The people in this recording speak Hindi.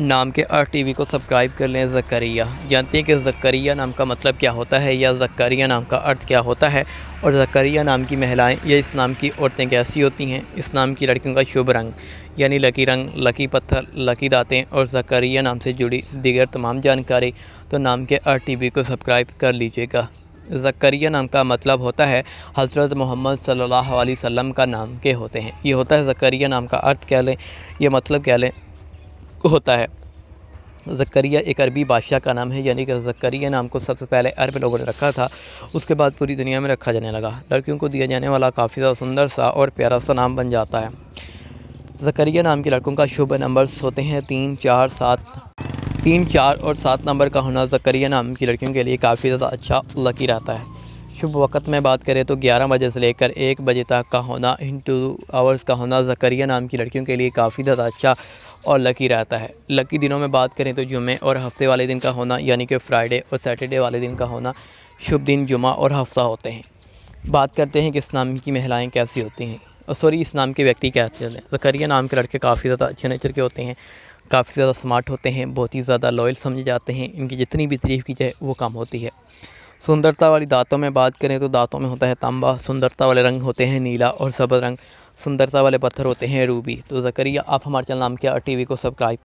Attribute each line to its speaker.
Speaker 1: नाम के टी वी को सब्सक्राइब कर लें जक्करिया जानते हैं कि जक्करिया नाम का मतलब क्या होता है या जक्करिया नाम का अर्थ क्या होता है और जक्करिया नाम की महिलाएं या इस नाम की औरतें कैसी होती हैं इस नाम की लड़कियों का शुभ रंग यानी लकी रंग लकी पत्थर लकी दातें और जक्करिया नाम से जुड़ी दीगर तमाम जानकारी तो नाम के आर टी को सब्सक्राइब कर लीजिएगा जक्रिया नाम का मतलब होता है हज़रत मोहम्मद सल्लल्लाहु अलैहि वसल्लम का नाम के होते हैं ये होता है जक्रिया नाम का अर्थ कह लें यह मतलब कह लें को होता है जक्रिया एक अरबी बादशाह का नाम है यानी कि जक्रिया नाम को सबसे पहले अरब लोगों ने रखा था उसके बाद पूरी दुनिया में रखा जाने लगा लड़कियों को दिया जाने वाला काफ़ी ज़्यादा सुंदर सा और प्यारा सा नाम बन जाता है जक्रिया नाम की लड़कों का शुभ नंबर्स होते हैं तीन चार सात तीन चार और सात नंबर का होना जक्रिया नाम की लड़कियों के लिए काफ़ी ज़्यादा अच्छा लकी रहता है शुभ वक्त में बात करें तो 11 बजे से लेकर 1 बजे तक का होना इन टू आवर्स का होना जकरिया नाम की लड़कियों के लिए काफ़ी ज़्यादा अच्छा और लकी रहता है लकी दिनों में बात करें तो जुमे और हफ्ते वाले दिन का होना यानी कि फ्राइडे और सैटरडे वाले दिन का होना शुभ दिन जुमा और हफ्ता होते हैं बात करते हैं कि इस नाम की महिलाएँ कैसी होती हैं और सॉरी इस नाम के व्यक्ति कैसे होते हैं जकरिया नाम के लड़के काफ़ी ज़्यादा अच्छे नेचर के होते हैं काफ़ी ज़्यादा स्मार्ट होते हैं बहुत ही ज़्यादा लॉयल समझे जाते हैं इनकी जितनी भी तरीफ की जाए वो कम होती है सुंदरता वाली दांतों में बात करें तो दांतों में होता है तांबा सुंदरता वाले रंग होते हैं नीला और सबज रंग सुंदरता वाले पत्थर होते हैं रूबी तो ज़करिया आप हमारे चैनल नाम किया टी वी को सब्सक्राइब